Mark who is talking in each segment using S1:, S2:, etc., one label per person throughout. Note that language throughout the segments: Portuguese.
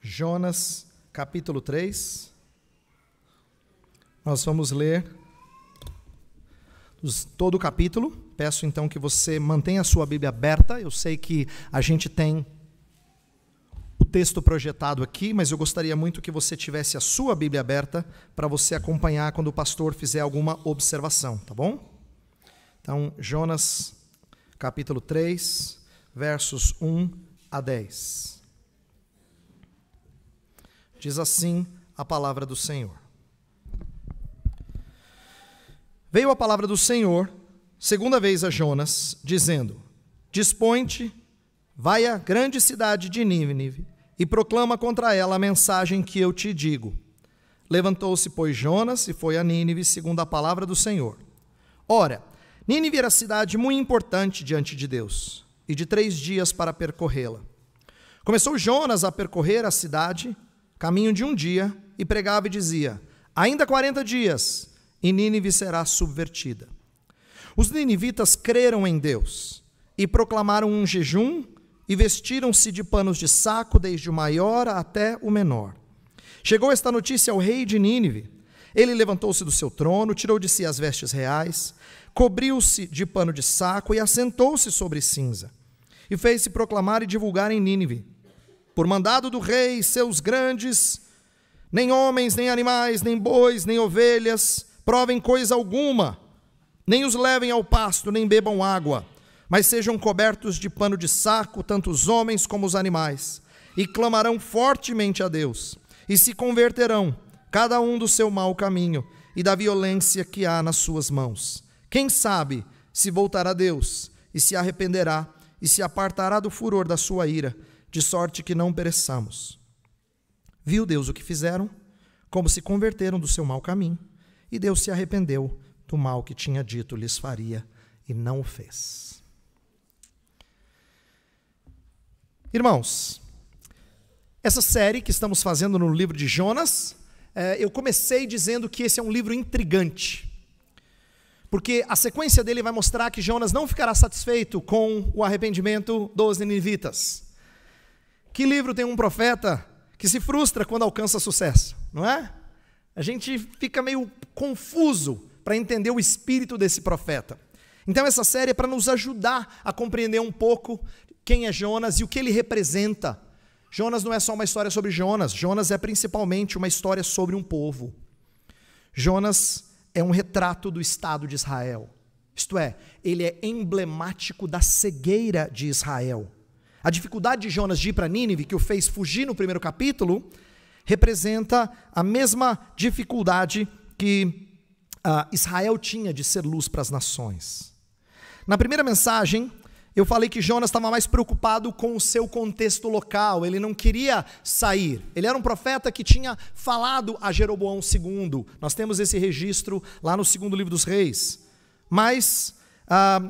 S1: Jonas, capítulo 3. Nós vamos ler todo o capítulo. Peço então que você mantenha a sua Bíblia aberta. Eu sei que a gente tem o texto projetado aqui, mas eu gostaria muito que você tivesse a sua Bíblia aberta para você acompanhar quando o pastor fizer alguma observação, tá bom? Então, Jonas capítulo 3, versos 1 a 10. Diz assim a palavra do Senhor. Veio a palavra do Senhor, segunda vez a Jonas, dizendo: Dispõe-te, vai à grande cidade de Nínive e proclama contra ela a mensagem que eu te digo. Levantou-se, pois, Jonas e foi a Nínive, segundo a palavra do Senhor. Ora, Nínive era cidade muito importante diante de Deus e de três dias para percorrê-la. Começou Jonas a percorrer a cidade, caminho de um dia, e pregava e dizia: Ainda quarenta dias, e Nínive será subvertida. Os ninivitas creram em Deus e proclamaram um jejum e vestiram-se de panos de saco, desde o maior até o menor. Chegou esta notícia ao rei de Nínive, ele levantou-se do seu trono, tirou de si as vestes reais, cobriu-se de pano de saco e assentou-se sobre cinza. E fez-se proclamar e divulgar em Nínive: Por mandado do rei, seus grandes, nem homens, nem animais, nem bois, nem ovelhas, provem coisa alguma, nem os levem ao pasto, nem bebam água, mas sejam cobertos de pano de saco, tanto os homens como os animais, e clamarão fortemente a Deus, e se converterão cada um do seu mau caminho e da violência que há nas suas mãos. Quem sabe se voltará a Deus e se arrependerá e se apartará do furor da sua ira, de sorte que não pereçamos. Viu Deus o que fizeram, como se converteram do seu mau caminho, e Deus se arrependeu do mal que tinha dito lhes faria e não o fez. Irmãos, essa série que estamos fazendo no livro de Jonas eh, eu comecei dizendo que esse é um livro intrigante. Porque a sequência dele vai mostrar que Jonas não ficará satisfeito com o arrependimento dos ninivitas. Que livro tem um profeta que se frustra quando alcança sucesso, não é? A gente fica meio confuso para entender o espírito desse profeta. Então, essa série é para nos ajudar a compreender um pouco quem é Jonas e o que ele representa Jonas não é só uma história sobre Jonas, Jonas é principalmente uma história sobre um povo. Jonas é um retrato do Estado de Israel. Isto é, ele é emblemático da cegueira de Israel. A dificuldade de Jonas de ir para Nínive, que o fez fugir no primeiro capítulo, representa a mesma dificuldade que uh, Israel tinha de ser luz para as nações. Na primeira mensagem, eu falei que Jonas estava mais preocupado com o seu contexto local, ele não queria sair. Ele era um profeta que tinha falado a Jeroboão II. Nós temos esse registro lá no segundo livro dos reis. Mas ah,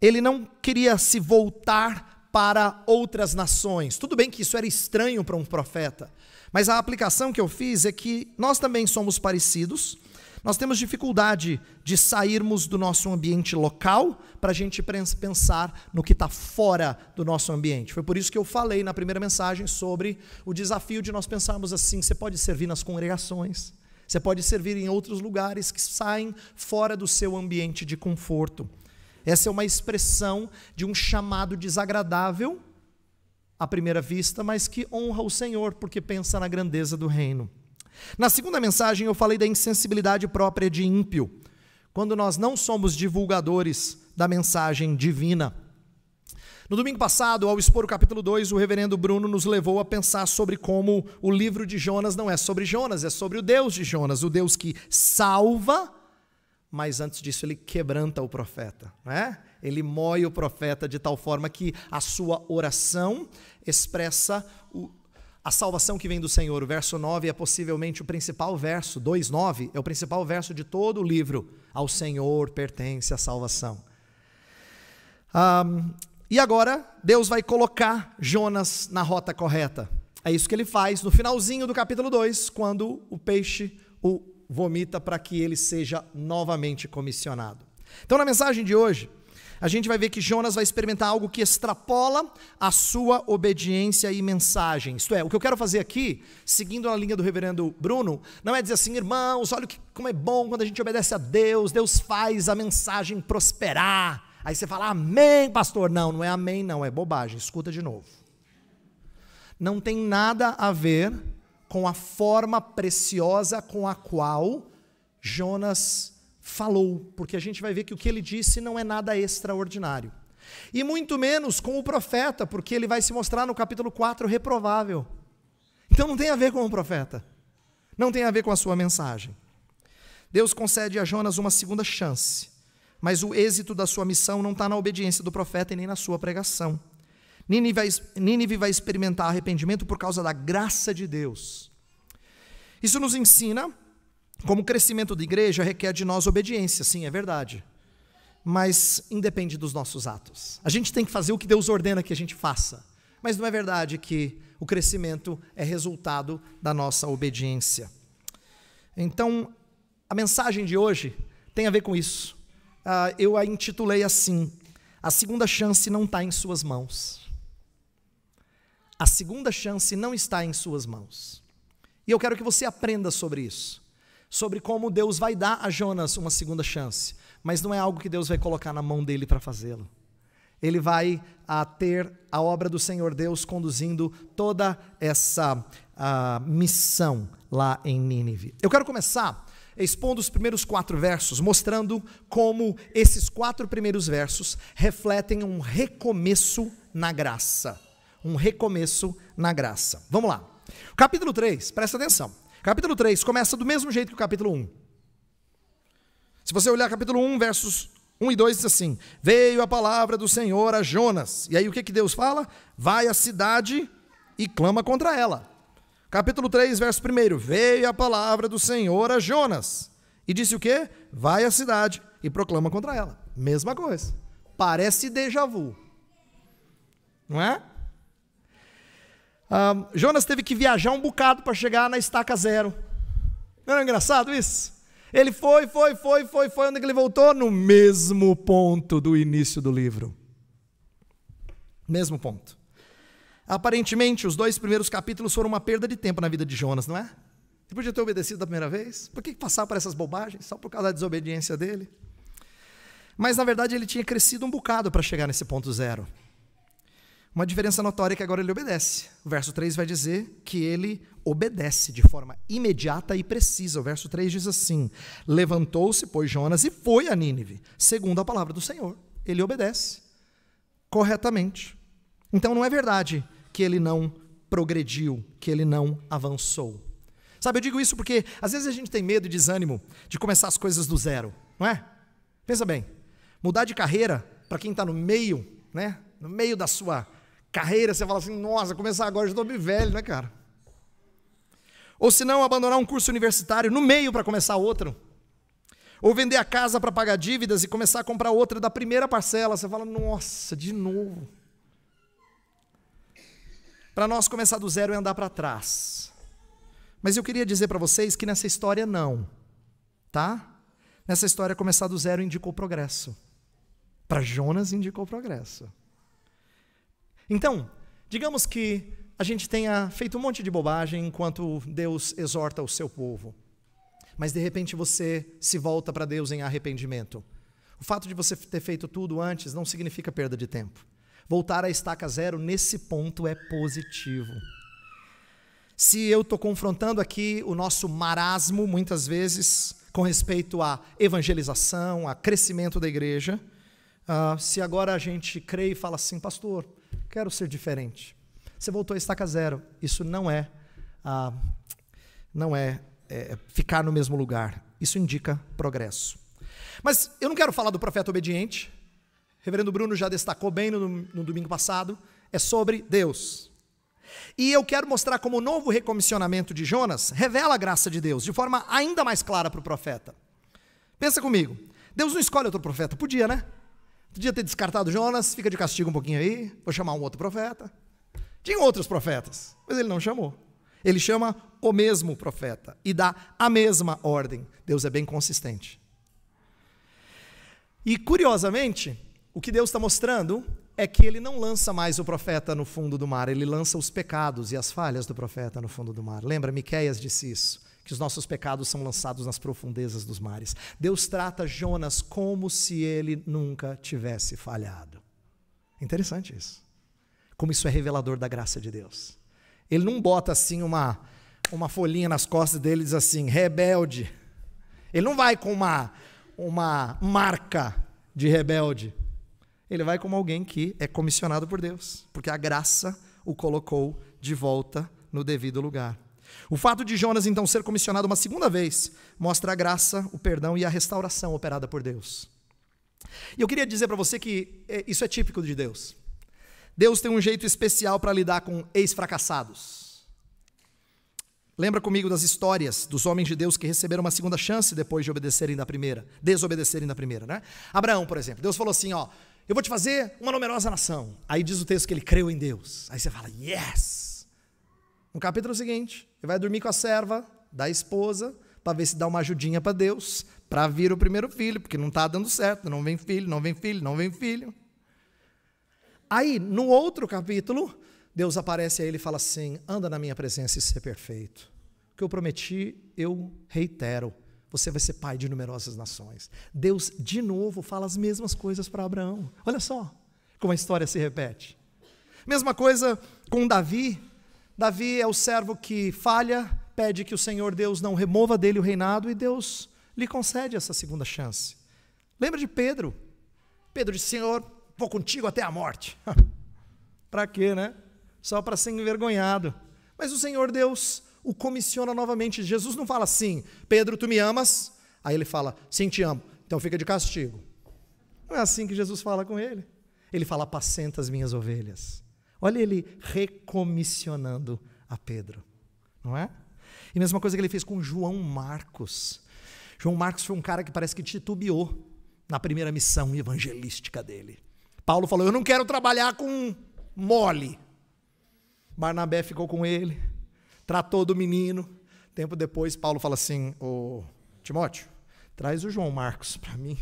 S1: ele não queria se voltar para outras nações. Tudo bem que isso era estranho para um profeta, mas a aplicação que eu fiz é que nós também somos parecidos nós temos dificuldade de sairmos do nosso ambiente local para a gente pensar no que está fora do nosso ambiente. Foi por isso que eu falei na primeira mensagem sobre o desafio de nós pensarmos assim: você pode servir nas congregações, você pode servir em outros lugares que saem fora do seu ambiente de conforto. Essa é uma expressão de um chamado desagradável à primeira vista, mas que honra o Senhor porque pensa na grandeza do reino. Na segunda mensagem, eu falei da insensibilidade própria de ímpio, quando nós não somos divulgadores da mensagem divina. No domingo passado, ao expor o capítulo 2, o reverendo Bruno nos levou a pensar sobre como o livro de Jonas não é sobre Jonas, é sobre o Deus de Jonas, o Deus que salva, mas antes disso ele quebranta o profeta, né? Ele moe o profeta de tal forma que a sua oração expressa o a salvação que vem do Senhor, o verso 9 é possivelmente o principal verso, 2:9 é o principal verso de todo o livro. Ao Senhor pertence a salvação. Um, e agora Deus vai colocar Jonas na rota correta. É isso que ele faz no finalzinho do capítulo 2, quando o peixe o vomita para que ele seja novamente comissionado. Então, na mensagem de hoje, a gente vai ver que Jonas vai experimentar algo que extrapola a sua obediência e mensagem. Isto é, o que eu quero fazer aqui, seguindo a linha do reverendo Bruno, não é dizer assim, irmãos, olha que, como é bom quando a gente obedece a Deus, Deus faz a mensagem prosperar. Aí você fala, amém, pastor. Não, não é amém, não, é bobagem. Escuta de novo. Não tem nada a ver com a forma preciosa com a qual Jonas falou, porque a gente vai ver que o que ele disse não é nada extraordinário. E muito menos com o profeta, porque ele vai se mostrar no capítulo 4 reprovável. Então não tem a ver com o profeta. Não tem a ver com a sua mensagem. Deus concede a Jonas uma segunda chance, mas o êxito da sua missão não está na obediência do profeta e nem na sua pregação. Nínive vai, Nínive vai experimentar arrependimento por causa da graça de Deus. Isso nos ensina como o crescimento da igreja requer de nós obediência, sim, é verdade. Mas independe dos nossos atos. A gente tem que fazer o que Deus ordena que a gente faça. Mas não é verdade que o crescimento é resultado da nossa obediência. Então, a mensagem de hoje tem a ver com isso. Uh, eu a intitulei assim: A segunda chance não está em suas mãos. A segunda chance não está em suas mãos. E eu quero que você aprenda sobre isso sobre como Deus vai dar a Jonas uma segunda chance, mas não é algo que Deus vai colocar na mão dele para fazê-lo. Ele vai a ah, ter a obra do Senhor Deus conduzindo toda essa a, ah, missão lá em Nínive. Eu quero começar expondo os primeiros quatro versos, mostrando como esses quatro primeiros versos refletem um recomeço na graça. Um recomeço na graça. Vamos lá. Capítulo 3, presta atenção. Capítulo 3 começa do mesmo jeito que o capítulo 1. Se você olhar capítulo 1, versos 1 e 2, diz assim: Veio a palavra do Senhor a Jonas. E aí o que, que Deus fala? Vai à cidade e clama contra ela. Capítulo 3, verso 1: Veio a palavra do Senhor a Jonas. E disse o quê? Vai à cidade e proclama contra ela. Mesma coisa. Parece déjà vu. Não é? Ah, Jonas teve que viajar um bocado para chegar na estaca zero. Não era é engraçado isso? Ele foi, foi, foi, foi, foi. Onde é que ele voltou? No mesmo ponto do início do livro. Mesmo ponto. Aparentemente, os dois primeiros capítulos foram uma perda de tempo na vida de Jonas, não é? Ele podia ter obedecido da primeira vez. Por que passar por essas bobagens? Só por causa da desobediência dele? Mas, na verdade, ele tinha crescido um bocado para chegar nesse ponto zero. Uma diferença notória é que agora ele obedece. O verso 3 vai dizer que ele obedece de forma imediata e precisa. O verso 3 diz assim: Levantou-se, pois, Jonas e foi a Nínive, segundo a palavra do Senhor. Ele obedece corretamente. Então não é verdade que ele não progrediu, que ele não avançou. Sabe, eu digo isso porque às vezes a gente tem medo e desânimo de começar as coisas do zero, não é? Pensa bem, mudar de carreira, para quem está no meio, né? No meio da sua carreira, você fala assim, nossa, começar agora, já estou bem velho, né, cara? Ou se não, abandonar um curso universitário no meio para começar outro. Ou vender a casa para pagar dívidas e começar a comprar outra da primeira parcela. Você fala, nossa, de novo. Para nós começar do zero e andar para trás. Mas eu queria dizer para vocês que nessa história não, tá? Nessa história começar do zero indicou progresso. Para Jonas indicou progresso. Então, digamos que a gente tenha feito um monte de bobagem enquanto Deus exorta o seu povo. Mas de repente você se volta para Deus em arrependimento. O fato de você ter feito tudo antes não significa perda de tempo. Voltar à estaca zero nesse ponto é positivo. Se eu estou confrontando aqui o nosso marasmo, muitas vezes, com respeito à evangelização, a crescimento da igreja, uh, se agora a gente crê e fala assim, pastor, quero ser diferente. Você voltou a estaca zero. Isso não é, ah, não é, é, é ficar no mesmo lugar. Isso indica progresso. Mas eu não quero falar do profeta obediente. reverendo Bruno já destacou bem no, no domingo passado. É sobre Deus. E eu quero mostrar como o novo recomissionamento de Jonas revela a graça de Deus de forma ainda mais clara para o profeta. Pensa comigo. Deus não escolhe outro profeta, podia, né? Podia ter descartado Jonas, fica de castigo um pouquinho aí, vou chamar um outro profeta. Tinha outros profetas, mas ele não chamou. Ele chama o mesmo profeta e dá a mesma ordem. Deus é bem consistente. E curiosamente, o que Deus está mostrando é que ele não lança mais o profeta no fundo do mar, ele lança os pecados e as falhas do profeta no fundo do mar. Lembra, Miqueias disse isso que os nossos pecados são lançados nas profundezas dos mares. Deus trata Jonas como se ele nunca tivesse falhado. Interessante isso. Como isso é revelador da graça de Deus. Ele não bota assim uma, uma folhinha nas costas dele e diz assim, rebelde. Ele não vai com uma, uma marca de rebelde. Ele vai como alguém que é comissionado por Deus, porque a graça o colocou de volta no devido lugar. O fato de Jonas então ser comissionado uma segunda vez mostra a graça, o perdão e a restauração operada por Deus. E eu queria dizer para você que é, isso é típico de Deus. Deus tem um jeito especial para lidar com ex-fracassados. Lembra comigo das histórias dos homens de Deus que receberam uma segunda chance depois de obedecerem da primeira, desobedecerem da primeira, né? Abraão, por exemplo, Deus falou assim, ó, eu vou te fazer uma numerosa nação. Aí diz o texto que ele creu em Deus. Aí você fala, yes! No capítulo seguinte, ele vai dormir com a serva da esposa para ver se dá uma ajudinha para Deus, para vir o primeiro filho, porque não está dando certo, não vem filho, não vem filho, não vem filho. Aí, no outro capítulo, Deus aparece a ele e fala assim: anda na minha presença e ser perfeito. O que eu prometi, eu reitero. Você vai ser pai de numerosas nações. Deus, de novo, fala as mesmas coisas para Abraão. Olha só como a história se repete. Mesma coisa com Davi, Davi é o servo que falha, pede que o Senhor Deus não remova dele o reinado e Deus lhe concede essa segunda chance. Lembra de Pedro? Pedro disse: Senhor, vou contigo até a morte. para quê, né? Só para ser envergonhado. Mas o Senhor Deus o comissiona novamente. Jesus não fala assim: Pedro, tu me amas? Aí ele fala: Sim, te amo. Então fica de castigo. Não é assim que Jesus fala com ele. Ele fala: Apacenta as minhas ovelhas. Olha ele recomissionando a Pedro, não é? E mesma coisa que ele fez com João Marcos. João Marcos foi um cara que parece que titubeou na primeira missão evangelística dele. Paulo falou: Eu não quero trabalhar com mole. Barnabé ficou com ele, tratou do menino. Tempo depois, Paulo fala assim: Ô Timóteo, traz o João Marcos para mim.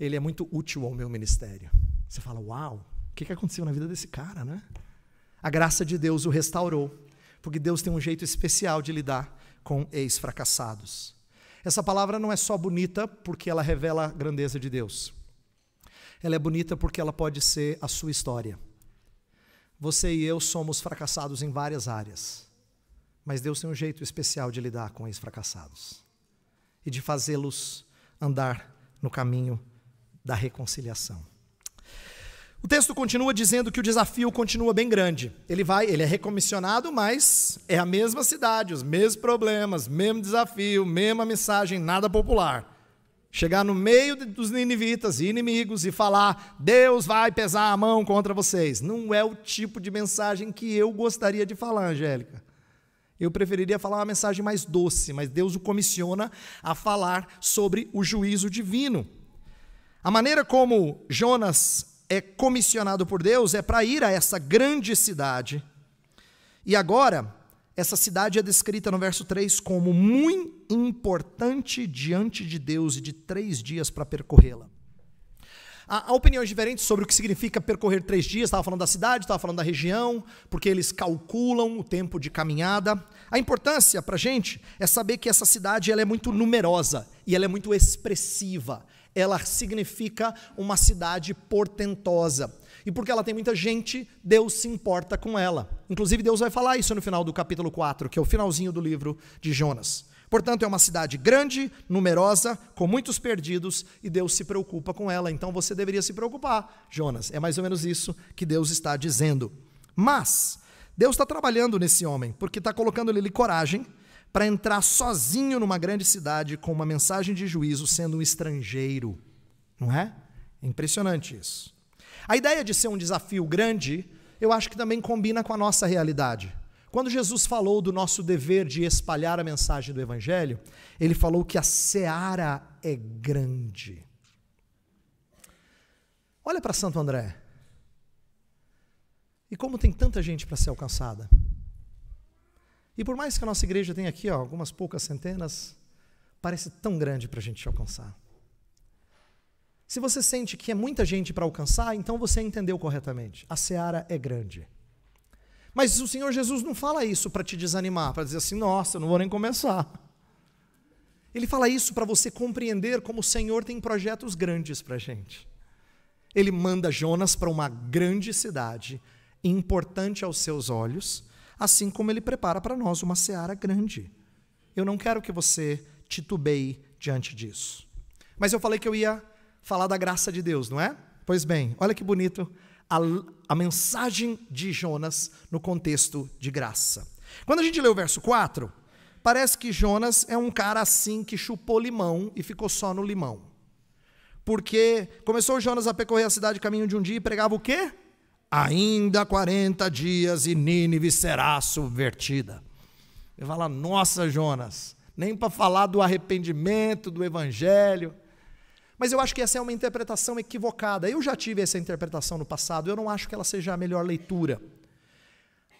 S1: Ele é muito útil ao meu ministério. Você fala: Uau, o que, que aconteceu na vida desse cara, né? A graça de Deus o restaurou, porque Deus tem um jeito especial de lidar com ex-fracassados. Essa palavra não é só bonita porque ela revela a grandeza de Deus. Ela é bonita porque ela pode ser a sua história. Você e eu somos fracassados em várias áreas, mas Deus tem um jeito especial de lidar com ex-fracassados e de fazê-los andar no caminho da reconciliação. O texto continua dizendo que o desafio continua bem grande. Ele vai, ele é recomissionado, mas é a mesma cidade, os mesmos problemas, mesmo desafio, mesma mensagem, nada popular. Chegar no meio dos ninivitas e inimigos e falar: Deus vai pesar a mão contra vocês. Não é o tipo de mensagem que eu gostaria de falar, Angélica. Eu preferiria falar uma mensagem mais doce, mas Deus o comissiona a falar sobre o juízo divino. A maneira como Jonas é comissionado por Deus é para ir a essa grande cidade. E agora, essa cidade é descrita no verso 3 como muito importante diante de Deus e de três dias para percorrê-la. Há, opiniões diferentes sobre o que significa percorrer três dias. Estava falando da cidade, estava falando da região, porque eles calculam o tempo de caminhada. A importância para a gente é saber que essa cidade ela é muito numerosa e ela é muito expressiva ela significa uma cidade portentosa. E porque ela tem muita gente, Deus se importa com ela. Inclusive, Deus vai falar isso no final do capítulo 4, que é o finalzinho do livro de Jonas. Portanto, é uma cidade grande, numerosa, com muitos perdidos, e Deus se preocupa com ela. Então você deveria se preocupar, Jonas. É mais ou menos isso que Deus está dizendo. Mas, Deus está trabalhando nesse homem, porque está colocando nele coragem para entrar sozinho numa grande cidade com uma mensagem de juízo sendo um estrangeiro. Não é? é? impressionante isso. A ideia de ser um desafio grande, eu acho que também combina com a nossa realidade. Quando Jesus falou do nosso dever de espalhar a mensagem do Evangelho, ele falou que a seara é grande. Olha para Santo André. E como tem tanta gente para ser alcançada? E por mais que a nossa igreja tenha aqui ó, algumas poucas centenas, parece tão grande para a gente alcançar. Se você sente que é muita gente para alcançar, então você entendeu corretamente. A seara é grande. Mas o Senhor Jesus não fala isso para te desanimar, para dizer assim, nossa, eu não vou nem começar. Ele fala isso para você compreender como o Senhor tem projetos grandes para a gente. Ele manda Jonas para uma grande cidade, importante aos seus olhos, assim como ele prepara para nós uma seara grande. Eu não quero que você titubeie diante disso. Mas eu falei que eu ia falar da graça de Deus, não é? Pois bem, olha que bonito a, a mensagem de Jonas no contexto de graça. Quando a gente lê o verso 4, parece que Jonas é um cara assim que chupou limão e ficou só no limão. Porque começou Jonas a percorrer a cidade caminho de um dia e pregava o quê? ainda 40 dias e Nínive será subvertida. Ele fala, nossa, Jonas, nem para falar do arrependimento, do evangelho. Mas eu acho que essa é uma interpretação equivocada. Eu já tive essa interpretação no passado, eu não acho que ela seja a melhor leitura.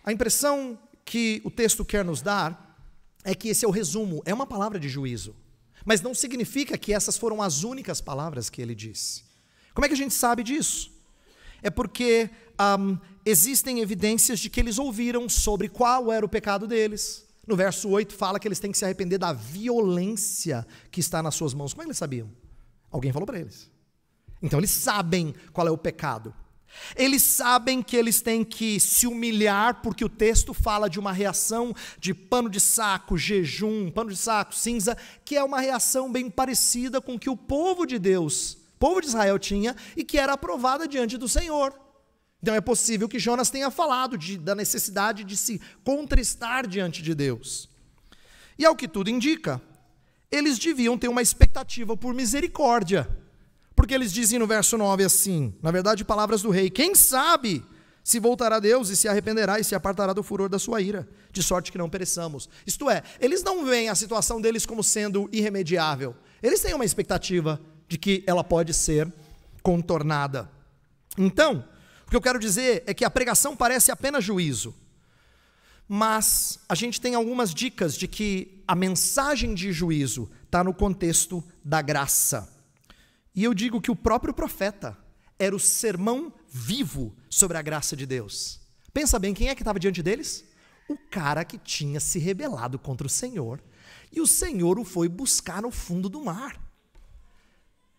S1: A impressão que o texto quer nos dar é que esse é o resumo, é uma palavra de juízo. Mas não significa que essas foram as únicas palavras que ele disse. Como é que a gente sabe disso? É porque um, existem evidências de que eles ouviram sobre qual era o pecado deles. No verso 8 fala que eles têm que se arrepender da violência que está nas suas mãos. Como eles sabiam? Alguém falou para eles. Então eles sabem qual é o pecado. Eles sabem que eles têm que se humilhar, porque o texto fala de uma reação de pano de saco, jejum, pano de saco, cinza, que é uma reação bem parecida com que o povo de Deus, povo de Israel, tinha e que era aprovada diante do Senhor. Então é possível que Jonas tenha falado de, da necessidade de se contristar diante de Deus. E ao que tudo indica, eles deviam ter uma expectativa por misericórdia. Porque eles dizem no verso 9 assim, na verdade, palavras do rei: Quem sabe se voltará a Deus e se arrependerá e se apartará do furor da sua ira, de sorte que não pereçamos. Isto é, eles não veem a situação deles como sendo irremediável. Eles têm uma expectativa de que ela pode ser contornada. Então, que eu quero dizer é que a pregação parece apenas juízo. Mas a gente tem algumas dicas de que a mensagem de juízo está no contexto da graça. E eu digo que o próprio profeta era o sermão vivo sobre a graça de Deus. Pensa bem, quem é que estava diante deles? O cara que tinha se rebelado contra o Senhor. E o Senhor o foi buscar no fundo do mar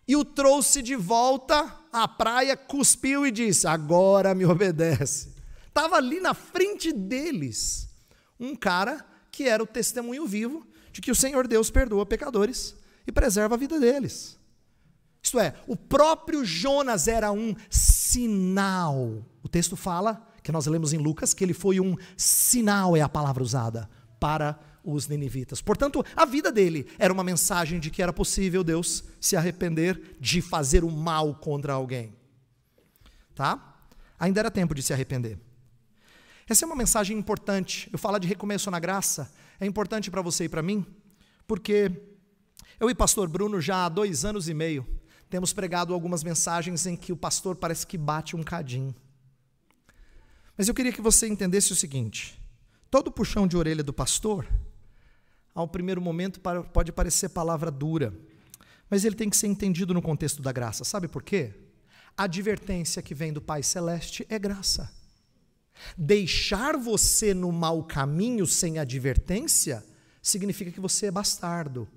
S1: e o trouxe de volta à praia, cuspiu e disse: Agora me obedece. Estava ali na frente deles um cara que era o testemunho vivo de que o Senhor Deus perdoa pecadores e preserva a vida deles. Isto é, o próprio Jonas era um sinal. O texto fala, que nós lemos em Lucas, que ele foi um sinal, é a palavra usada, para os ninivitas. Portanto, a vida dele era uma mensagem de que era possível Deus se arrepender de fazer o mal contra alguém. Tá? Ainda era tempo de se arrepender. Essa é uma mensagem importante. Eu falar de recomeço na graça é importante para você e para mim, porque eu e pastor Bruno já há dois anos e meio temos pregado algumas mensagens em que o pastor parece que bate um cadinho. Mas eu queria que você entendesse o seguinte: todo puxão de orelha do pastor ao primeiro momento pode parecer palavra dura, mas ele tem que ser entendido no contexto da graça. Sabe por quê? A advertência que vem do Pai Celeste é graça. Deixar você no mau caminho sem advertência significa que você é bastardo,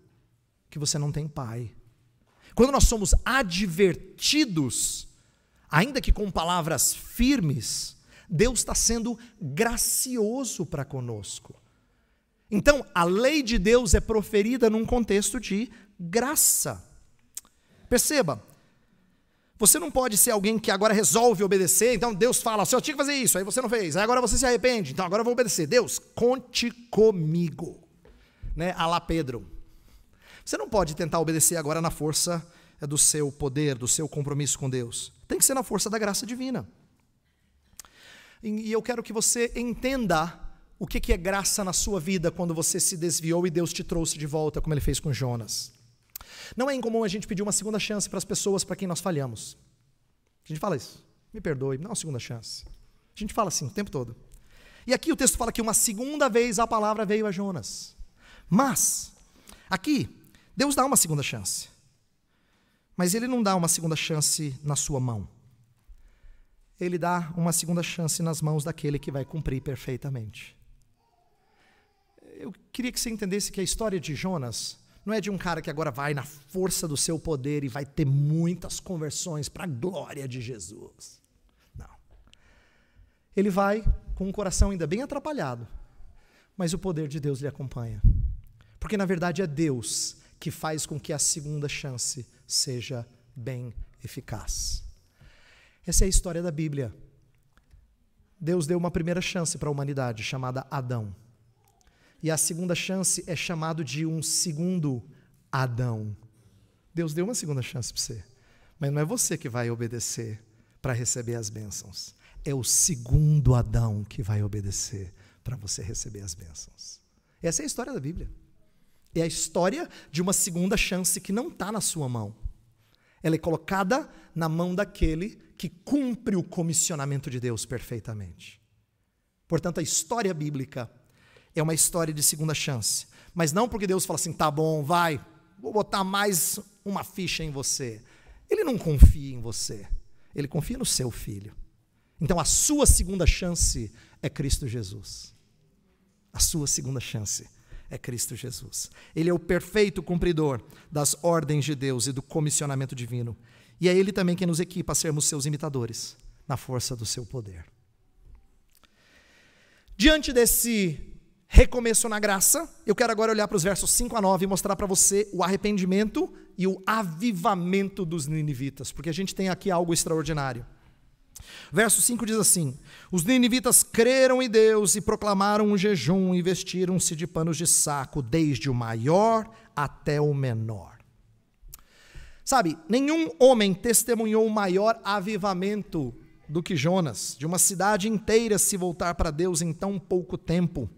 S1: que você não tem pai. Quando nós somos advertidos, ainda que com palavras firmes, Deus está sendo gracioso para conosco. Então, a lei de Deus é proferida num contexto de graça. Perceba, você não pode ser alguém que agora resolve obedecer, então Deus fala, assim, eu tinha que fazer isso, aí você não fez, aí agora você se arrepende, então agora eu vou obedecer. Deus, conte comigo. Né? A lá Pedro. Você não pode tentar obedecer agora na força eh, do seu poder, do seu compromisso com Deus. Tem que ser na força da graça divina. E eu quero que você entenda o que, é graça na sua vida quando você se desviou e Deus te trouxe de volta, como ele fez com Jonas. Não é incomum a gente pedir uma segunda chance para as pessoas para quem nós falhamos. A gente fala isso. Me perdoe, não é uma segunda chance. A gente fala assim o tempo todo. E aqui o texto fala que uma segunda vez a palavra veio a Jonas. Mas, aqui, Deus dá uma segunda chance. Mas ele não dá uma segunda chance na sua mão. Ele dá uma segunda chance nas mãos daquele que vai cumprir perfeitamente eu queria que você entendesse que a história de Jonas não é de um cara que agora vai na força do seu poder e vai ter muitas conversões para a glória de Jesus. Não. Ele vai com um coração ainda bem atrapalhado, mas o poder de Deus lhe acompanha. Porque na verdade é Deus que faz com que a segunda chance seja bem eficaz. Essa é a história da Bíblia. Deus deu uma primeira chance para a humanidade, chamada Adão. E a segunda chance é chamado de um segundo Adão. Deus deu uma segunda chance para você, mas não é você que vai obedecer para receber as bênçãos. É o segundo Adão que vai obedecer para você receber as bênçãos. Essa é a história da Bíblia. É a história de uma segunda chance que não está na sua mão. Ela é colocada na mão daquele que cumpre o comissionamento de Deus perfeitamente. Portanto, a história bíblica é uma história de segunda chance. Mas não porque Deus fala assim, tá bom, vai, vou botar mais uma ficha em você. Ele não confia em você. Ele confia no seu filho. Então a sua segunda chance é Cristo Jesus. A sua segunda chance é Cristo Jesus. Ele é o perfeito cumpridor das ordens de Deus e do comissionamento divino. E é Ele também quem nos equipa a sermos seus imitadores, na força do seu poder. Diante desse recomeço na graça. Eu quero agora olhar para os versos 5 a 9 e mostrar para você o arrependimento e o avivamento dos ninivitas, porque a gente tem aqui algo extraordinário. Verso 5 diz assim: Os ninivitas creram em Deus e proclamaram um jejum e vestiram-se de panos de saco, desde o maior até o menor. Sabe, nenhum homem testemunhou maior avivamento do que Jonas, de uma cidade inteira se voltar para Deus em tão pouco tempo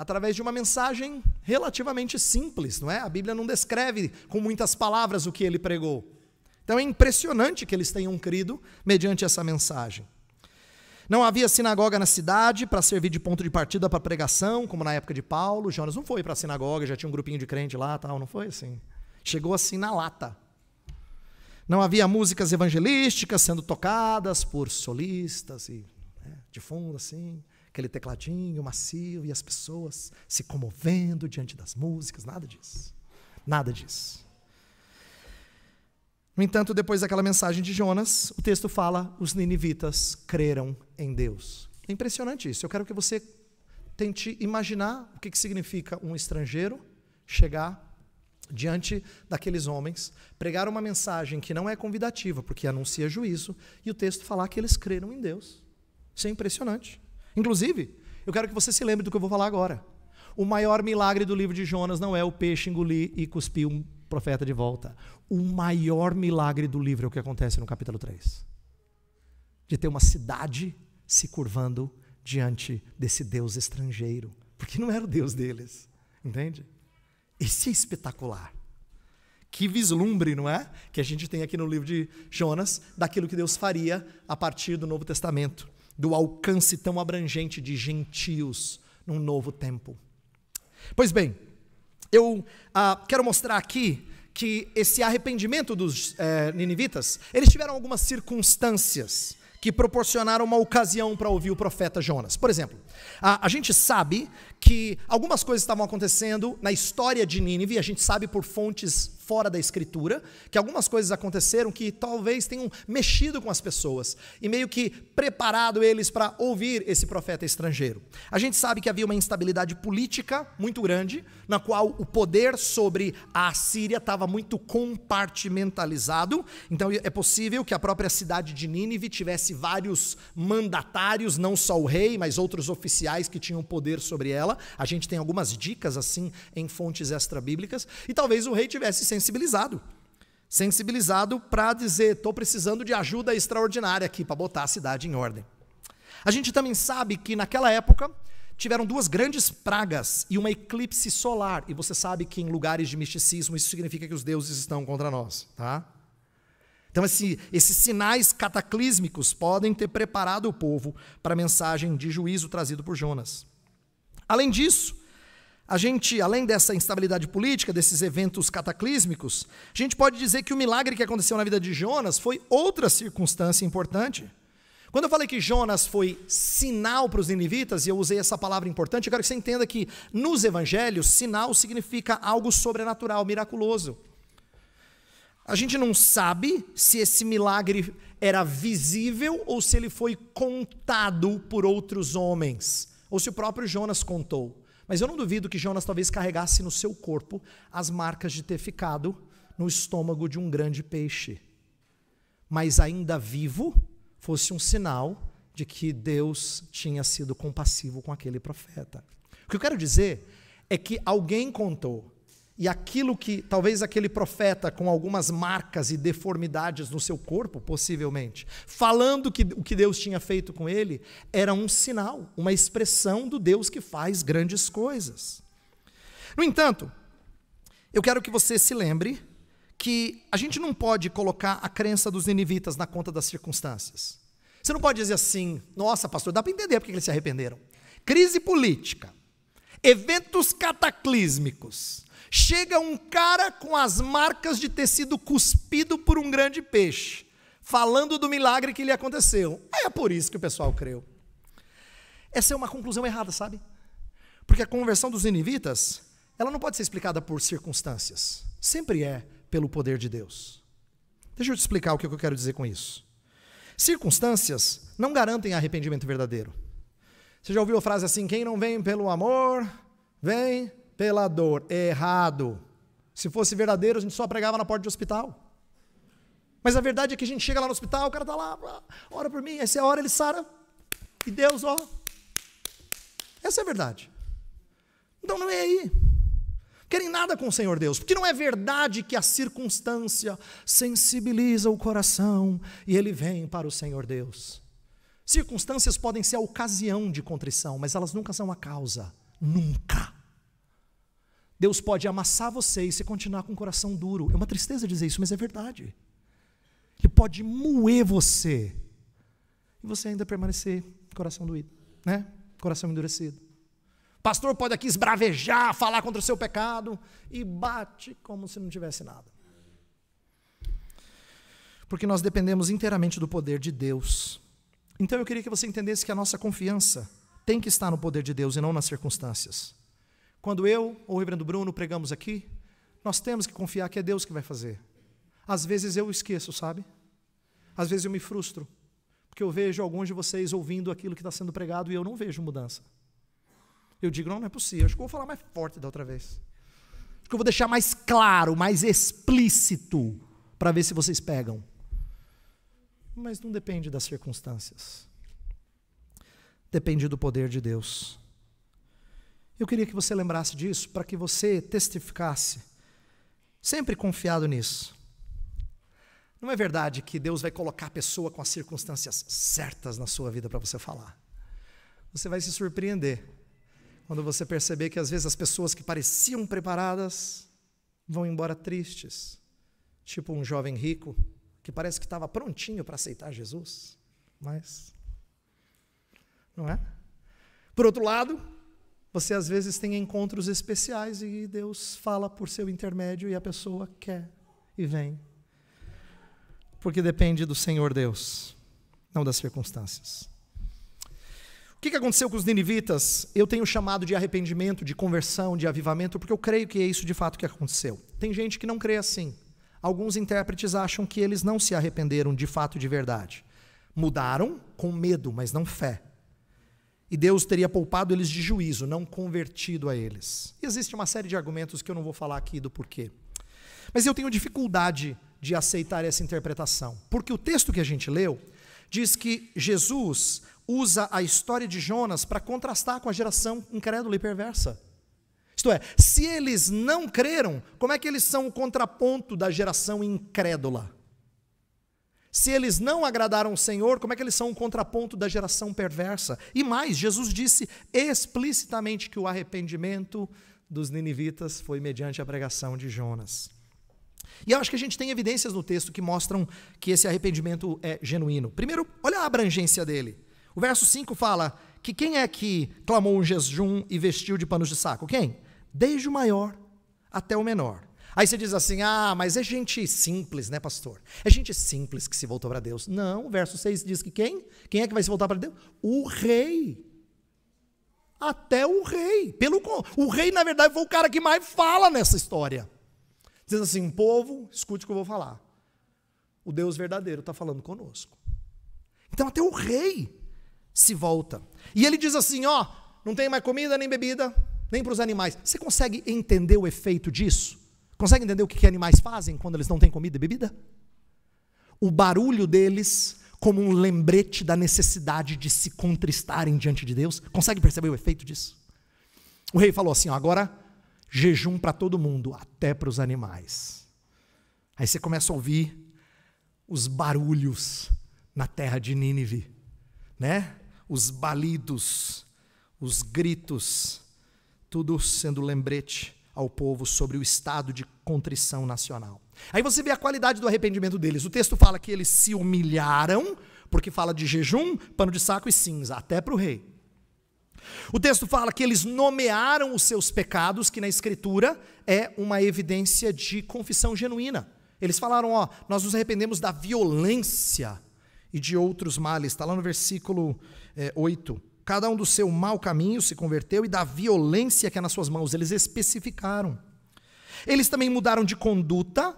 S1: através de uma mensagem relativamente simples, não é? A Bíblia não descreve com muitas palavras o que ele pregou. Então é impressionante que eles tenham crido mediante essa mensagem. Não havia sinagoga na cidade para servir de ponto de partida para pregação, como na época de Paulo. Jonas não foi para a sinagoga, já tinha um grupinho de crente lá, tal, não foi assim. Chegou assim na lata. Não havia músicas evangelísticas sendo tocadas por solistas e né, de fundo assim aquele tecladinho macio e as pessoas se comovendo diante das músicas, nada disso. Nada disso. No entanto, depois daquela mensagem de Jonas, o texto fala: os ninivitas creram em Deus. É impressionante isso. Eu quero que você tente imaginar o que, que significa um estrangeiro chegar diante daqueles homens, pregar uma mensagem que não é convidativa, porque anuncia juízo, e o texto falar que eles creram em Deus. Isso é impressionante. Inclusive, eu quero que você se lembre do que eu vou falar agora. O maior milagre do livro de Jonas não é o peixe engolir e cuspir um profeta de volta. O maior milagre do livro é o que acontece no capítulo 3. De ter uma cidade se curvando diante desse Deus estrangeiro, porque não era o Deus deles, entende? Isso é espetacular. Que vislumbre, não é? Que a gente tem aqui no livro de Jonas, daquilo que Deus faria a partir do Novo Testamento do alcance tão abrangente de gentios num novo tempo. Pois bem, eu ah, quero mostrar aqui que esse arrependimento dos eh, ninivitas, eles tiveram algumas circunstâncias que proporcionaram uma ocasião para ouvir o profeta Jonas. Por exemplo, a, a gente sabe que algumas coisas estavam acontecendo na história de Nínive, a gente sabe por fontes fora da escritura, que algumas coisas aconteceram que talvez tenham mexido com as pessoas e meio que preparado eles para ouvir esse profeta estrangeiro. A gente sabe que havia uma instabilidade política muito grande, na qual o poder sobre a Síria estava muito compartimentalizado, então é, é possível que a própria cidade de Nínive tivesse vários mandatários, não só o rei, mas outros oficiais oficiais que tinham poder sobre ela. A gente tem algumas dicas assim em fontes extra-bíblicas E talvez o rei tivesse sensibilizado sensibilizado para dizer: estou precisando de ajuda extraordinária aqui para botar a cidade em ordem. A gente também sabe que naquela época tiveram duas grandes pragas e uma eclipse solar. E você sabe que em lugares de misticismo isso significa que os deuses estão contra nós, tá? Então, esse, esses sinais cataclísmicos podem ter preparado o povo para a mensagem de juízo trazido por Jonas. Além disso, a gente, além dessa instabilidade política, desses eventos cataclísmicos, a gente pode dizer que o milagre que aconteceu na vida de Jonas foi outra circunstância importante. Quando eu falei que Jonas foi sinal para os ninivitas, e eu usei essa palavra importante, eu quero que você entenda que nos evangelhos, sinal significa algo sobrenatural, miraculoso. A gente não sabe se esse milagre era visível ou se ele foi contado por outros homens, ou se o próprio Jonas contou. Mas eu não duvido que Jonas talvez carregasse no seu corpo as marcas de ter ficado no estômago de um grande peixe. Mas ainda vivo, fosse um sinal de que Deus tinha sido compassivo com aquele profeta. O que eu quero dizer é que alguém contou, e aquilo que talvez aquele profeta, com algumas marcas e deformidades no seu corpo, possivelmente, falando que o que Deus tinha feito com ele, era um sinal, uma expressão do Deus que faz grandes coisas. No entanto, eu quero que você se lembre que a gente não pode colocar a crença dos ninivitas na conta das circunstâncias. Você não pode dizer assim, nossa, pastor, dá para entender porque eles se arrependeram. Crise política, eventos cataclísmicos, Chega um cara com as marcas de ter sido cuspido por um grande peixe, falando do milagre que lhe aconteceu. É por isso que o pessoal creu. Essa é uma conclusão errada, sabe? Porque a conversão dos ninivitas, ela não pode ser explicada por circunstâncias. Sempre é pelo poder de Deus. Deixa eu te explicar o que eu quero dizer com isso. Circunstâncias não garantem arrependimento verdadeiro. Você já ouviu a frase assim: quem não vem pelo amor, vem pela dor. Errado. Se fosse verdadeiro, a gente só pregava na porta de hospital. Mas a verdade é que a gente chega lá no hospital, o cara tá lá, ora por mim, essa é a hora, ele sara. E Deus, ó. Essa é a verdade. Então não é aí. Querem nada com o Senhor Deus, porque não é verdade que a circunstância sensibiliza o coração e ele vem para o Senhor Deus. Circunstâncias podem ser a ocasião de contrição, mas elas nunca são a causa. Nunca. Deus pode amassar você e você continuar com o coração duro. É uma tristeza dizer isso, mas é verdade. Ele pode moer você e você ainda permanecer coração doído, né? Coração endurecido. Pastor pode aqui esbravejar, falar contra o seu pecado e bate como se não tivesse nada. Porque nós dependemos inteiramente do poder de Deus. Então eu queria que você entendesse que a nossa confiança tem que estar no poder de Deus e não nas circunstâncias. Quando eu ou o reverendo Bruno pregamos aqui, nós temos que confiar que é Deus que vai fazer. Às vezes eu esqueço, sabe? Às vezes eu me frustro, porque eu vejo alguns de vocês ouvindo aquilo que está sendo pregado e eu não vejo mudança. Eu digo, não, não é possível, acho que eu vou falar mais forte da outra vez. Acho que eu vou deixar mais claro, mais explícito, para ver se vocês pegam. Mas não depende das circunstâncias. Depende do poder de Deus. Eu queria que você lembrasse disso para que você testificasse, sempre confiado nisso. Não é verdade que Deus vai colocar a pessoa com as circunstâncias certas na sua vida para você falar. Você vai se surpreender quando você perceber que às vezes as pessoas que pareciam preparadas vão embora tristes. Tipo um jovem rico que parece que estava prontinho para aceitar Jesus, mas não é? Por outro lado, você às vezes tem encontros especiais e Deus fala por seu intermédio e a pessoa quer e vem. Porque depende do Senhor Deus, não das circunstâncias. O que aconteceu com os ninivitas? Eu tenho chamado de arrependimento, de conversão, de avivamento, porque eu creio que é isso de fato que aconteceu. Tem gente que não crê assim. Alguns intérpretes acham que eles não se arrependeram de fato de verdade. Mudaram com medo, mas não fé e Deus teria poupado eles de juízo, não convertido a eles. E existe uma série de argumentos que eu não vou falar aqui do porquê. Mas eu tenho dificuldade de aceitar essa interpretação, porque o texto que a gente leu diz que Jesus usa a história de Jonas para contrastar com a geração incrédula e perversa. Isto é, se eles não creram, como é que eles são o contraponto da geração incrédula? Se eles não agradaram o Senhor, como é que eles são um contraponto da geração perversa? E mais, Jesus disse explicitamente que o arrependimento dos ninivitas foi mediante a pregação de Jonas. E eu acho que a gente tem evidências no texto que mostram que esse arrependimento é genuíno. Primeiro, olha a abrangência dele. O verso 5 fala que quem é que clamou um jejum e vestiu de panos de saco? Quem? Desde o maior até o menor. Aí você diz assim: ah, mas é gente simples, né, pastor? É gente simples que se voltou para Deus. Não, o verso 6 diz que quem? Quem é que vai se voltar para Deus? O rei. Até o rei. Pelo, o rei, na verdade, foi o cara que mais fala nessa história. Dizendo assim: povo, escute o que eu vou falar. O Deus verdadeiro está falando conosco. Então, até o rei se volta. E ele diz assim: ó, não tem mais comida nem bebida, nem para os animais. Você consegue entender o efeito disso? Consegue entender o que, que animais fazem quando eles não têm comida e bebida? O barulho deles como um lembrete da necessidade de se contristarem diante de Deus. Consegue perceber o efeito disso? O rei falou assim: ó, agora jejum para todo mundo, até para os animais. Aí você começa a ouvir os barulhos na terra de Nínive, né? Os balidos, os gritos, tudo sendo lembrete ao povo sobre o estado de contrição nacional. Aí você vê a qualidade do arrependimento deles. O texto fala que eles se humilharam, porque fala de jejum, pano de saco e cinza, até para o rei. O texto fala que eles nomearam os seus pecados, que na escritura é uma evidência de confissão genuína. Eles falaram, ó, nós nos arrependemos da violência e de outros males. Está lá no versículo é, eh, 8 cada um do seu mau caminho se converteu e da violência que é nas suas mãos. Eles especificaram. Eles também mudaram de conduta.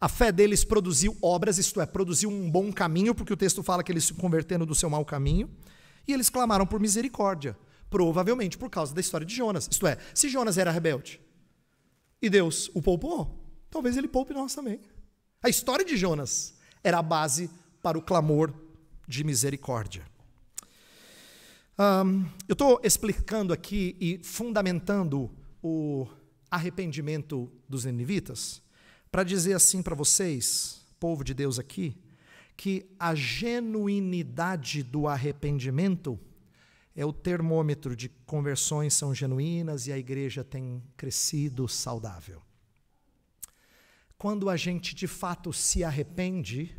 S1: A fé deles produziu obras, isto é, produziu um bom caminho, porque o texto fala que eles se converteram do seu mau caminho. E eles clamaram por misericórdia, provavelmente por causa da história de Jonas. Isto é, se Jonas era rebelde e Deus o poupou, talvez ele poupe nós também. A história de Jonas era a base para o clamor de misericórdia. Um, eu estou explicando aqui e fundamentando o arrependimento dos ninivitas para dizer assim para vocês, povo de Deus aqui, que a genuinidade do arrependimento é o termômetro de conversões são genuínas e a igreja tem crescido saudável. Quando a gente de fato se arrepende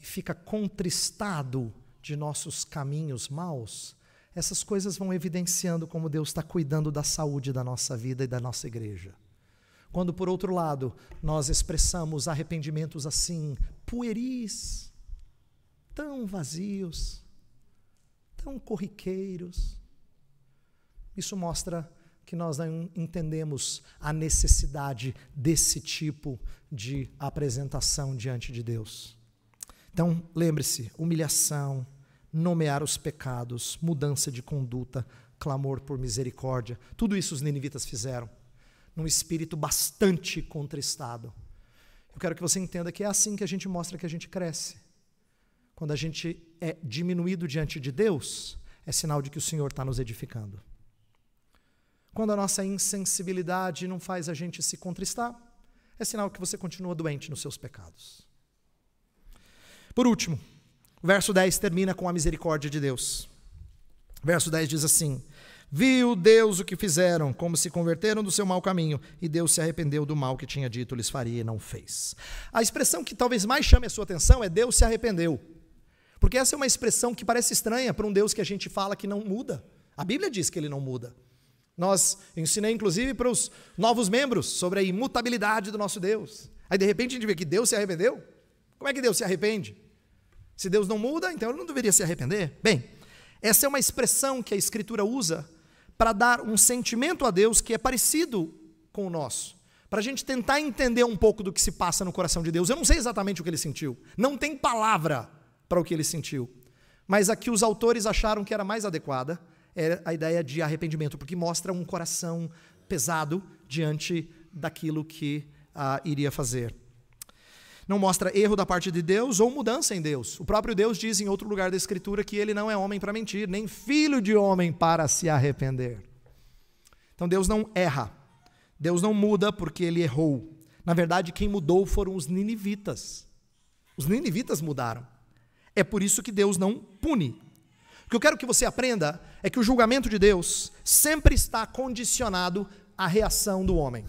S1: e fica contristado de nossos caminhos maus, essas coisas vão evidenciando como Deus está cuidando da saúde da nossa vida e da nossa igreja. Quando, por outro lado, nós expressamos arrependimentos assim, pueris, tão vazios, tão corriqueiros, isso mostra que nós não entendemos a necessidade desse tipo de apresentação diante de Deus. Então, lembre-se: humilhação, nomear os pecados, mudança de conduta, clamor por misericórdia. Tudo isso os ninivitas fizeram, num espírito bastante contristado. Eu quero que você entenda que é assim que a gente mostra que a gente cresce. Quando a gente é diminuído diante de Deus, é sinal de que o Senhor está nos edificando. Quando a nossa insensibilidade não faz a gente se contristar, é sinal que você continua doente nos seus pecados. Por último, o verso 10 termina com a misericórdia de Deus. O verso 10 diz assim: Viu Deus o que fizeram, como se converteram do seu mau caminho, e Deus se arrependeu do mal que tinha dito lhes faria e não fez. A expressão que talvez mais chame a sua atenção é Deus se arrependeu. Porque essa é uma expressão que parece estranha para um Deus que a gente fala que não muda. A Bíblia diz que ele não muda. Nós ensinei, inclusive, para os novos membros sobre a imutabilidade do nosso Deus. Aí, de repente, a gente vê que Deus se arrependeu. Como é que Deus se arrepende? Se Deus não muda, então ele não deveria se arrepender? Bem, essa é uma expressão que a Escritura usa para dar um sentimento a Deus que é parecido com o nosso. Para a gente tentar entender um pouco do que se passa no coração de Deus. Eu não sei exatamente o que ele sentiu. Não tem palavra para o que ele sentiu. Mas a que os autores acharam que era mais adequada era é a ideia de arrependimento, porque mostra um coração pesado diante daquilo que ah, iria fazer. Não mostra erro da parte de Deus ou mudança em Deus. O próprio Deus diz em outro lugar da Escritura que ele não é homem para mentir, nem filho de homem para se arrepender. Então Deus não erra. Deus não muda porque ele errou. Na verdade, quem mudou foram os ninivitas. Os ninivitas mudaram. É por isso que Deus não pune. O que eu quero que você aprenda é que o julgamento de Deus sempre está condicionado à reação do homem.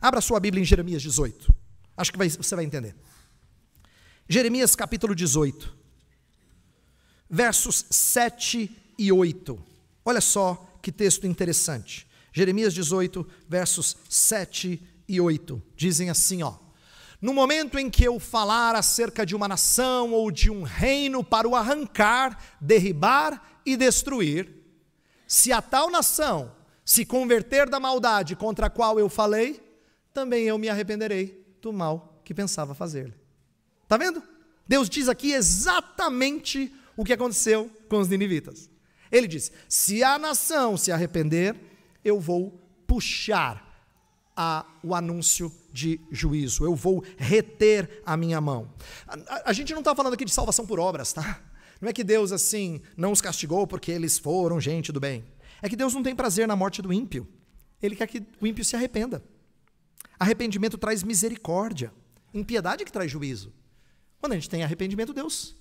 S1: Abra sua Bíblia em Jeremias 18. Acho que vai, você vai entender. Jeremias capítulo 18, versos 7 e 8. Olha só que texto interessante. Jeremias 18, versos 7 e 8. Dizem assim, ó: No momento em que eu falar acerca de uma nação ou de um reino para o arrancar, derribar e destruir, se a tal nação se converter da maldade contra a qual eu falei, também eu me arrependerei do mal que pensava fazer Está vendo? Deus diz aqui exatamente o que aconteceu com os ninivitas. Ele diz: se a nação se arrepender, eu vou puxar a, o anúncio de juízo, eu vou reter a minha mão. A, a, a gente não está falando aqui de salvação por obras, tá? Não é que Deus assim não os castigou porque eles foram gente do bem. É que Deus não tem prazer na morte do ímpio. Ele quer que o ímpio se arrependa. Arrependimento traz misericórdia. Impiedade que traz juízo. Quando a gente tem arrependimento, Deus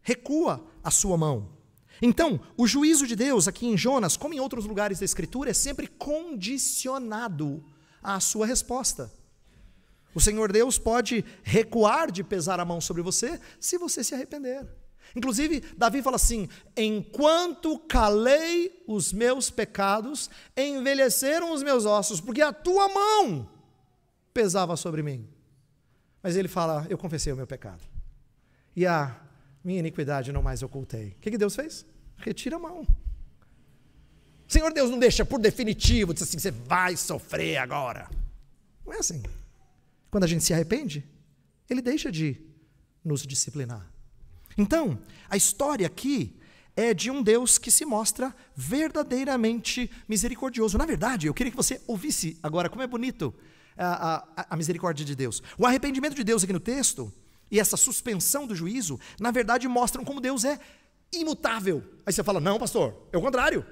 S1: recua a sua mão. Então, o juízo de Deus aqui em Jonas, como em outros lugares da Escritura, é sempre condicionado à sua resposta. O Senhor Deus pode recuar de pesar a mão sobre você se você se arrepender. Inclusive, Davi fala assim: Enquanto calei os meus pecados, envelheceram os meus ossos, porque a tua mão pesava sobre mim. Mas ele fala: Eu confessei o meu pecado. E a minha iniquidade não mais ocultei. O que, que Deus fez? Retira a mão. Senhor Deus não deixa por definitivo, diz assim: você vai sofrer agora. Não é assim. Quando a gente se arrepende, ele deixa de nos disciplinar. Então, a história aqui é de um Deus que se mostra verdadeiramente misericordioso. Na verdade, eu queria que você ouvisse agora como é bonito a, a, a misericórdia de Deus. O arrependimento de Deus aqui no texto e essa suspensão do juízo, na verdade, mostram como Deus é imutável. Aí você fala, não, pastor, é o contrário.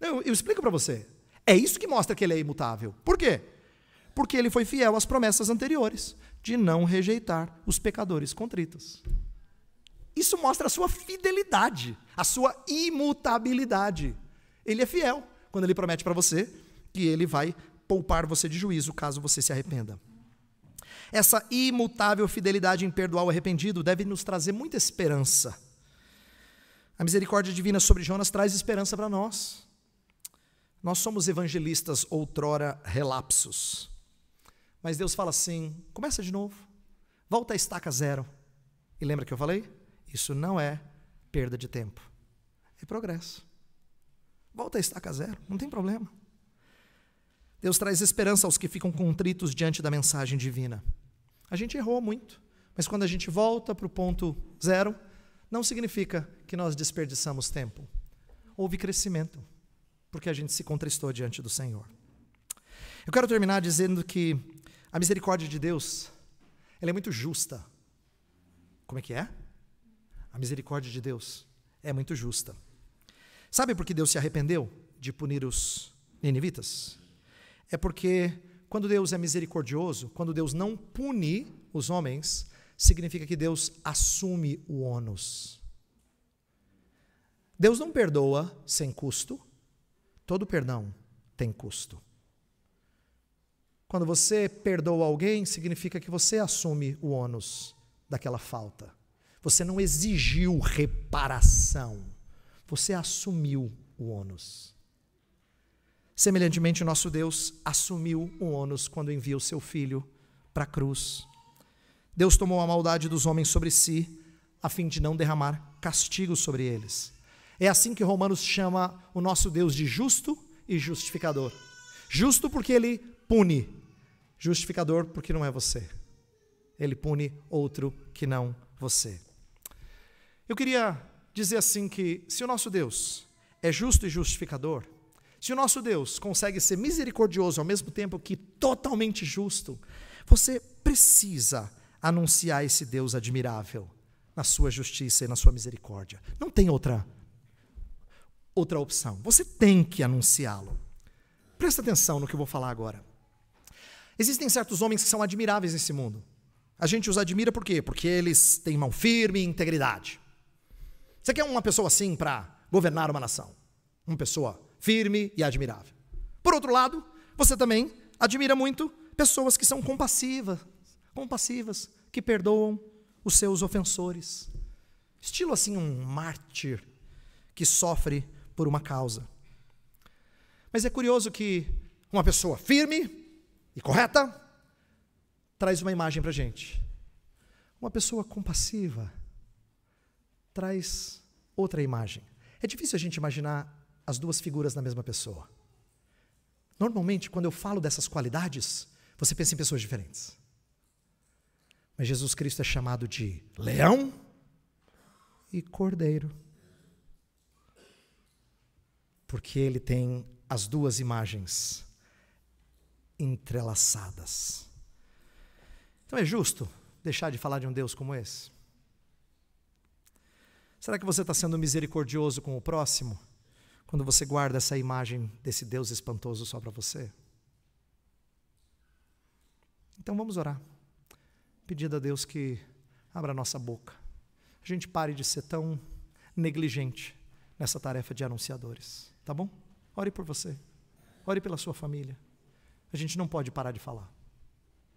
S1: Eu, eu explico para você. É isso que mostra que ele é imutável. Por quê? Porque ele foi fiel às promessas anteriores de não rejeitar os pecadores contritos. Isso mostra a sua fidelidade, a sua imutabilidade. Ele é fiel quando ele promete para você que ele vai poupar você de juízo caso você se arrependa. Essa imutável fidelidade em perdoar o arrependido deve nos trazer muita esperança. A misericórdia divina sobre Jonas traz esperança para nós. Nós somos evangelistas outrora relapsos. Mas Deus fala assim: começa de novo, volta à estaca zero. E lembra que eu falei? Isso não é perda de tempo, é progresso. Volta à estaca zero, não tem problema. Deus traz esperança aos que ficam contritos diante da mensagem divina. A gente errou muito, mas quando a gente volta para o ponto zero, não significa que nós desperdiçamos tempo. Houve crescimento, porque a gente se contristou diante do Senhor. Eu quero terminar dizendo que a misericórdia de Deus, ela é muito justa. Como é que é? A misericórdia de Deus é muito justa. Sabe por que Deus se arrependeu de punir os ninivitas? é porque quando Deus é misericordioso, quando Deus não pune os homens, significa que Deus assume o ônus. Deus não perdoa sem custo. Todo perdão tem custo. Quando você perdoa alguém, significa que você assume o ônus daquela falta. Você não exigiu reparação, você assumiu o ônus. Semelhantemente, nosso Deus assumiu o ônus quando envia o seu filho para a cruz. Deus tomou a maldade dos homens sobre si, a fim de não derramar castigo sobre eles. É assim que Romanos chama o nosso Deus de justo e justificador. Justo porque ele pune, justificador porque não é você. Ele pune outro que não você. Eu queria dizer assim que se o nosso Deus é justo e justificador, se o nosso Deus consegue ser misericordioso ao mesmo tempo que totalmente justo, você precisa anunciar esse Deus admirável na sua justiça e na sua misericórdia. Não tem outra outra opção. Você tem que anunciá-lo. Presta atenção no que eu vou falar agora. Existem certos homens que são admiráveis nesse mundo. A gente os admira por quê? Porque eles têm mão firme e integridade. Você quer uma pessoa assim para governar uma nação? Uma pessoa firme e admirável. Por outro lado, você também admira muito pessoas que são compassivas, compassivas, que perdoam os seus ofensores. Estilo assim um mártir que sofre por uma causa. Mas é curioso que uma pessoa firme e correta traz uma imagem para gente. Uma pessoa compassiva traz outra imagem. É difícil a gente imaginar as duas figuras na mesma pessoa. Normalmente, quando eu falo dessas qualidades, você pensa em pessoas diferentes. Mas Jesus Cristo é chamado de leão e cordeiro. Porque ele tem as duas imagens entrelaçadas. Então é justo deixar de falar de um Deus como esse? Será que você está sendo misericordioso com o próximo? Quando você guarda essa imagem desse Deus espantoso só para você? Então vamos orar. Pedindo a Deus que abra nossa boca. A gente pare de ser tão negligente nessa tarefa de anunciadores, tá bom? Ore por você. Ore pela sua família. A gente não pode parar de falar.